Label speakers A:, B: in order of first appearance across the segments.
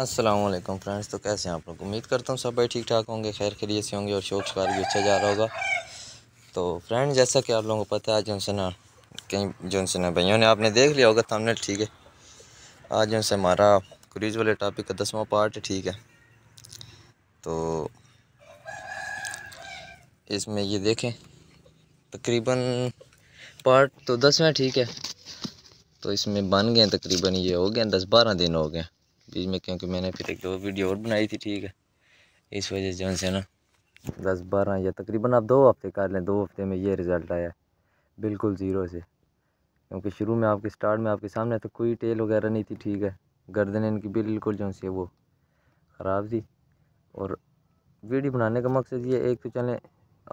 A: Aslam friends तो कैसे हैं आप लोग उम्मीद करता हूँ सब भाई ठीक ठाक होंगे खैर खरीद से होंगे और शौक शिकार भी अच्छा जा रहा होगा तो फ्रेंड जैसा कि आप लोगों को पता है आज जो उनसे ना कहीं जो उनसे ना भैया ने आपने देख लिया होगा थामने ठीक है आज उनसे हमारा क्रीज वाले टॉपिक का दसवा पार्ट ठीक है तो इसमें ये देखें तकरीबन पार्ट तो दसवें ठीक है तो इसमें बन गए तकरीबन ये हो गए दस बारह दिन हो गए बीच में क्योंकि मैंने फिर एक दो वीडियो और बनाई थी ठीक है इस वजह से उनसे ना दस बारह या तकरीबन आप दो हफ्ते कर लें दो हफ्ते में ये रिज़ल्ट आया बिल्कुल ज़ीरो से क्योंकि शुरू में आपके स्टार्ट में आपके सामने तो कोई टेल वगैरह नहीं थी ठीक है गर्दन इनकी बिल्कुल जो उनसे वो ख़राब थी और वीडियो बनाने का मकसद ये एक तो चलें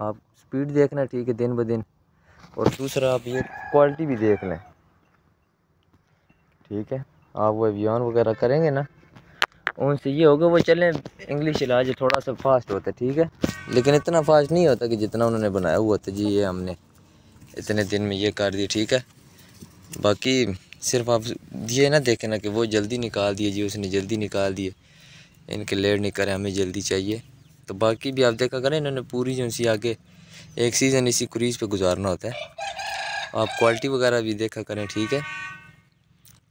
A: आप स्पीड देखना ठीक है दिन ब दिन और दूसरा आप ये क्वालिटी भी देख लें ठीक है आप वो अभियान वगैरह करेंगे ना उनसे ये होगा वो चलें इंग्लिश इलाज थोड़ा सा फास्ट होता है ठीक है लेकिन इतना फास्ट नहीं होता कि जितना उन्होंने बनाया हुआ था जी ये हमने इतने दिन में ये कर दिया ठीक है बाकी सिर्फ आप ये ना देखें ना कि वो जल्दी निकाल दिए जी उसने जल्दी निकाल दिए इनके लेट नहीं करें हमें जल्दी चाहिए तो बाकी भी आप देखा करें इन्होंने पूरी जो सी आगे एक सीज़न इसी क्रीज़ पे गुजारना होता है आप क्वालिटी वगैरह भी देखा करें ठीक है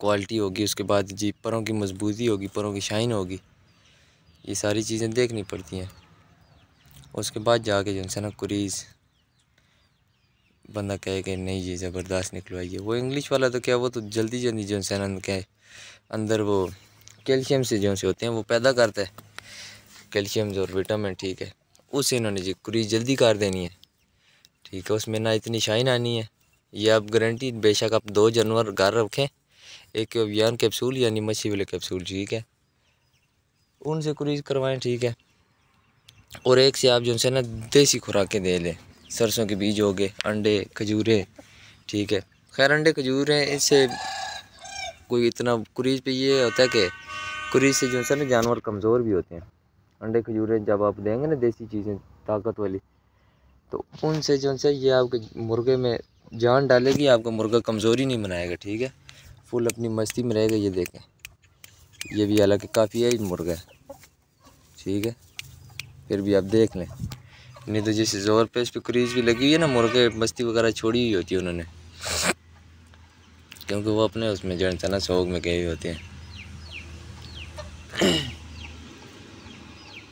A: क्वालिटी होगी उसके बाद जी परों की मजबूती होगी परों की शाइन होगी ये सारी चीज़ें देखनी पड़ती हैं उसके बाद जाके जो है ना कुरीज बंदा कहे कि नहीं ये ज़बरदस्त निकलवाइए वो इंग्लिश वाला तो क्या वो तो जल्दी जल्दी जो है ना क्या अंदर वो कैल्शियम से जो से होते हैं वो पैदा करता है कैल्शियम और विटामिन ठीक है उसे इन्होंने जी कुरीज जल्दी कर देनी है ठीक है उसमें ना इतनी शाइन आनी है ये आप गारंटी बेशक आप दो जानवर घर रखें एक अभियान कैप्सूल यानी मछी वाले कैप्सूल ठीक है उनसे कुरीज करवाएं ठीक है और एक से आप जो है ना देसी खुराकें दे लें सरसों के बीज हो गए अंडे खजूरें ठीक है खैर अंडे खजूर इससे कोई इतना कुरीज पे ये होता है कि कुरीज से जो है ना जानवर कमज़ोर भी होते हैं अंडे खजूरें जब आप देंगे ना देसी चीज़ें ताकत वाली तो उनसे जो है ये आपके मुर्गे में जान डालेगी आपका मुर्गा कमज़ोरी नहीं बनाएगा ठीक है फुल अपनी मस्ती में रहेगा ये देखें ये भी हालांकि काफ़ी है मुर्गा है ठीक है फिर भी आप देख लें नहीं तो जैसे ज़ोर पे इस पर क्रीज भी लगी हुई है ना मुर्गे मस्ती वगैरह छोड़ी हुई होती है उन्होंने क्योंकि वो अपने उसमें जो है ना शौक में गए हुए होते हैं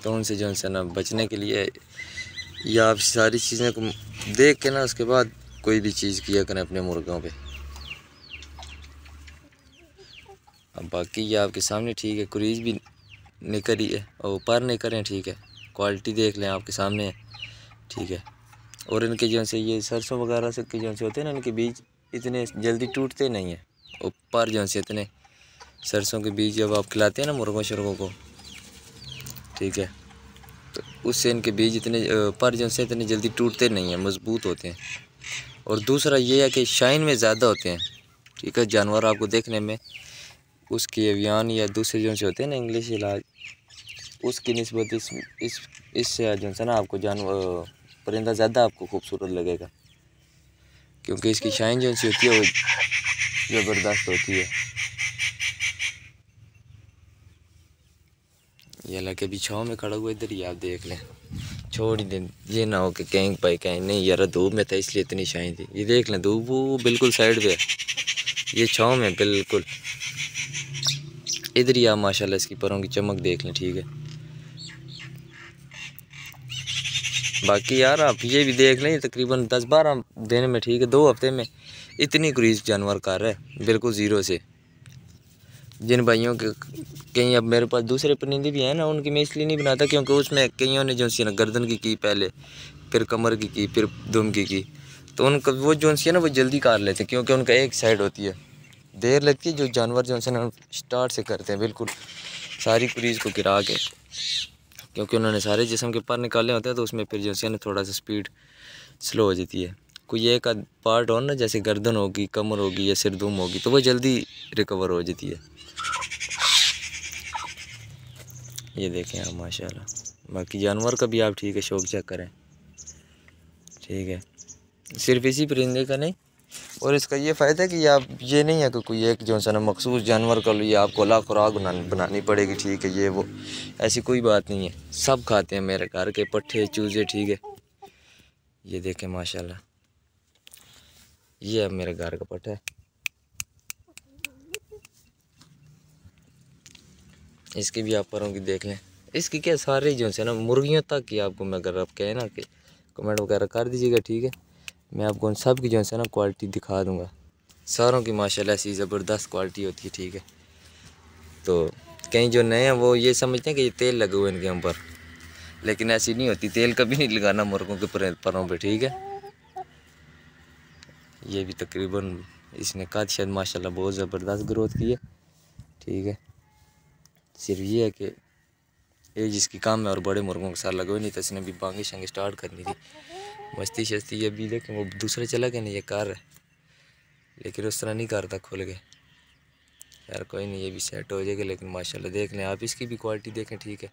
A: तो उनसे जो है ना बचने के लिए या आप सारी चीज़ें को देख के ना उसके बाद कोई भी चीज़ किया करें अपने मुर्गों पे अब बाकी ये आपके सामने ठीक है क्रीज भी निकल ही है और पर निकल हैं ठीक है क्वालिटी देख लें आपके सामने है ठीक है और इनके जो से ये सरसों वगैरह से जो से होते हैं ना इनके बीज इतने जल्दी टूटते नहीं हैं और पर जो से इतने सरसों के बीज जब आप खिलाते हैं ना मुर्गों शुरगों को ठीक है तो उससे इनके बीज इतने पर जो से इतने जल्दी टूटते नहीं हैं मज़बूत होते हैं और दूसरा ये है कि शाइन में ज़्यादा होते हैं ठीक है जानवर आपको देखने में उसके अभियान या दूसरे जो से होते हैं ना इंग्लिश इलाज उसकी नस्बत इस इस इससे जो है ना आपको जानवर परिंदा ज़्यादा आपको खूबसूरत लगेगा क्योंकि इसकी शाइन जो सी होती है वो ज़बरदस्त होती है ये हालांकि अभी छाव में खड़ा हुआ इधर ही आप देख लें छोड़ ही दें ये ना हो कि कहीं पाए कहीं नहीं यार धूप में था इसलिए इतनी शाइन थी ये देख लें धूप वो बिल्कुल साइड पर है ये छाव में बिल्कुल इधर ही आप माशाल्लाह इसकी परों की चमक देख लें ठीक है बाकी यार आप ये भी देख लें तकरीबन दस बारह दिन में ठीक है दो हफ्ते में इतनी क्रीज जानवर कर रहा है बिल्कुल ज़ीरो से जिन भाइयों के कहीं अब मेरे पास दूसरे परिंदे भी हैं ना उनकी मैं इसलिए नहीं बनाता क्योंकि उसमें कईयों ने जो सी ना गर्दन की की पहले फिर कमर की की फिर दुम की की तो उनका वो जो सी है ना वो जल्दी काट लेते क्योंकि उनका एक साइड होती है देर लगती है जो जानवर जो है हम स्टार्ट से करते हैं बिल्कुल सारी क्रीज को गिरा के क्योंकि उन्होंने सारे जिसम के पर निकाले होते हैं तो उसमें फिर जो है थोड़ा सा स्पीड स्लो हो जाती है कोई एक पार्ट हो ना जैसे गर्दन होगी कमर होगी या सिर दुम होगी तो वो जल्दी रिकवर हो जाती है ये देखें आप माशाल्लाह बाकी जानवर का भी आप ठीक है शौक चेक करें ठीक है सिर्फ इसी परिंदे का नहीं और इसका ये फ़ायदा है कि आप ये नहीं है कि कोई एक जो है ना मखसूस जानवर का लिए आपको अला खुराक बनानी पड़ेगी ठीक है ये वो ऐसी कोई बात नहीं है सब खाते हैं मेरे घर के पट्ठे चूजे ठीक है ये देखें माशाल्लाह ये है मेरे घर का पट्ठा इसकी भी आप परों की देख लें इसकी क्या सारी जो है ना मुर्गियों तक की आपको मैं अगर आप कहें ना कि कमेंट वगैरह कर दीजिएगा ठीक है मैं आपको उन सब की जो है ना क्वालिटी दिखा दूँगा सारों की माशाल्लाह ऐसी ज़बरदस्त क्वालिटी होती है ठीक है तो कहीं जो नए हैं वो ये समझते हैं कि ये तेल लगे हुए इनके ऊपर लेकिन ऐसी नहीं होती तेल कभी नहीं लगाना मुर्गों के परों पे ठीक है ये भी तकरीबन इसने कद शायद माशाल्लाह बहुत ज़बरदस्त ग्रोथ की है ठीक है सिर्फ ये है कि ये जिसकी काम है और बड़े मुर्गों के साथ लगे हुए नहीं तो इसने भी बांगे शंगी स्टार्ट करनी थी मस्ती शस्ती ये भी लेकिन वो दूसरे चला गए ना ये कार है लेकिन उस तरह नहीं करता खुल गए यार कोई नहीं ये भी सेट हो जाएगा लेकिन माशाल्लाह देख लें आप इसकी भी क्वालिटी देखें ठीक है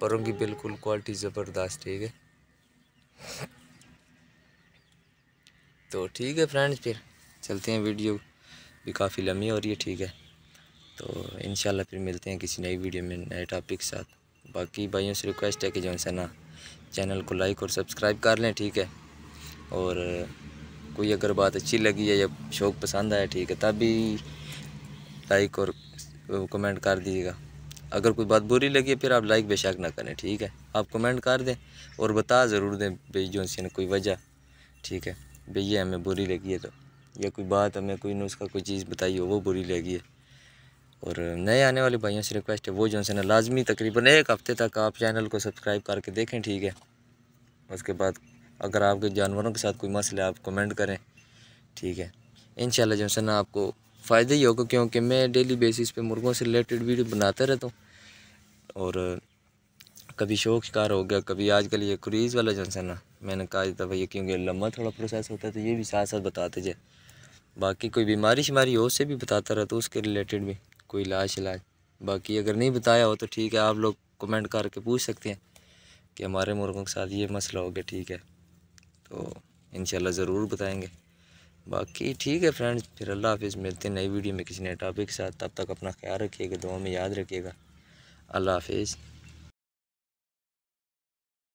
A: परों की बिल्कुल क्वालिटी ज़बरदस्त ठीक है तो ठीक है फ्रेंड्स फिर चलते हैं वीडियो भी काफ़ी लंबी हो रही है ठीक है तो इन फिर मिलते हैं किसी नई वीडियो में नए टॉपिक के साथ बाकी भाइयों से रिक्वेस्ट है कि जो है ना चैनल को लाइक और सब्सक्राइब कर लें ठीक है और कोई अगर बात अच्छी लगी है या शौक़ पसंद आया ठीक है तब भी लाइक और कमेंट कर दीजिएगा अगर कोई बात बुरी लगी फिर आप लाइक बेशक ना करें ठीक है आप कमेंट कर दें और बता ज़रूर दें भाई जो सी कोई वजह ठीक है भैया हमें बुरी लगी है तो या कोई बात हमें कोई नुस्खा कोई चीज़ बताई हो वो बुरी लगी है और नए आने वाले भाइयों से रिक्वेस्ट है वो जो है ना लाजमी तकरीबन एक हफ़्ते तक आप चैनल को सब्सक्राइब करके देखें ठीक है उसके बाद अगर आपके जानवरों के साथ कोई मसला है आप कमेंट करें ठीक है इन जो है ना आपको फ़ायदा ही होगा क्योंकि मैं डेली बेसिस पे मुर्गों से रिलेटेड वीडियो बनाते रहता हूँ और कभी शौक शिकार हो गया कभी आजकल ये क्रीज़ वाला जो है ना मैंने कहा था भैया क्योंकि लम्बा थोड़ा प्रोसेस होता है तो ये भी साथ साथ बताते जाए बाकी कोई बीमारी शिमारी हो उससे भी बताता रहता हूँ उसके रिलेटेड भी कोई इलाज इलाज बाकी अगर नहीं बताया हो तो ठीक है आप लोग कमेंट करके पूछ सकते हैं कि हमारे मुर्गों के साथ ये मसला हो गया ठीक है तो इन ज़रूर बताएँगे बाकी ठीक है फ्रेंड्स फिर अल्लाह हाफिज़ मिलते हैं नई वीडियो में किसी नए टॉपिक के साथ तब तक अपना ख्याल रखिएगा दो में याद रखिएगा अल्लाह हाफिज़